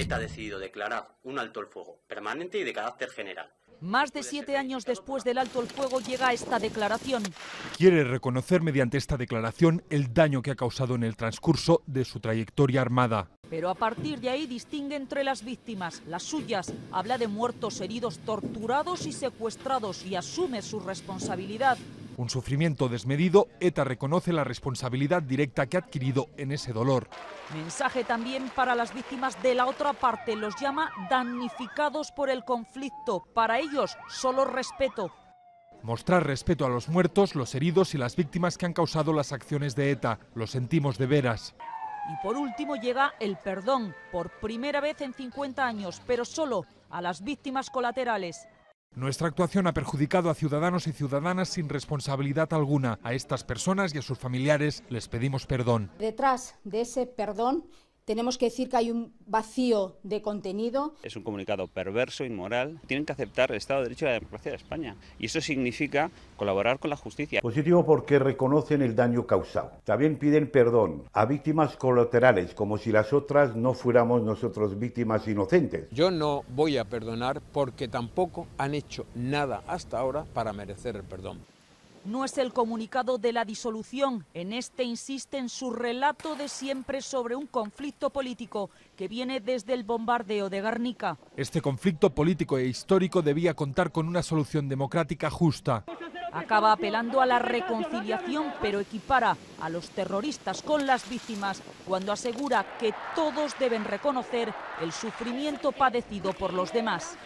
ETA ha decidido declarar un alto el fuego permanente y de carácter general. Más de siete años después del alto el fuego llega esta declaración. Quiere reconocer mediante esta declaración el daño que ha causado en el transcurso de su trayectoria armada. Pero a partir de ahí distingue entre las víctimas, las suyas, habla de muertos, heridos, torturados y secuestrados y asume su responsabilidad. Un sufrimiento desmedido, ETA reconoce la responsabilidad directa que ha adquirido en ese dolor. Mensaje también para las víctimas de la otra parte. Los llama damnificados por el conflicto. Para ellos, solo respeto. Mostrar respeto a los muertos, los heridos y las víctimas que han causado las acciones de ETA. Lo sentimos de veras. Y por último llega el perdón, por primera vez en 50 años, pero solo a las víctimas colaterales. Nuestra actuación ha perjudicado a ciudadanos y ciudadanas sin responsabilidad alguna. A estas personas y a sus familiares les pedimos perdón. Detrás de ese perdón tenemos que decir que hay un vacío de contenido. Es un comunicado perverso, inmoral. Tienen que aceptar el Estado de Derecho y la democracia de España. Y eso significa colaborar con la justicia. Positivo porque reconocen el daño causado. También piden perdón a víctimas colaterales, como si las otras no fuéramos nosotros víctimas inocentes. Yo no voy a perdonar porque tampoco han hecho nada hasta ahora para merecer el perdón. No es el comunicado de la disolución. En este insiste en su relato de siempre sobre un conflicto político que viene desde el bombardeo de Garnica. Este conflicto político e histórico debía contar con una solución democrática justa. Acaba apelando a la reconciliación, pero equipara a los terroristas con las víctimas cuando asegura que todos deben reconocer el sufrimiento padecido por los demás.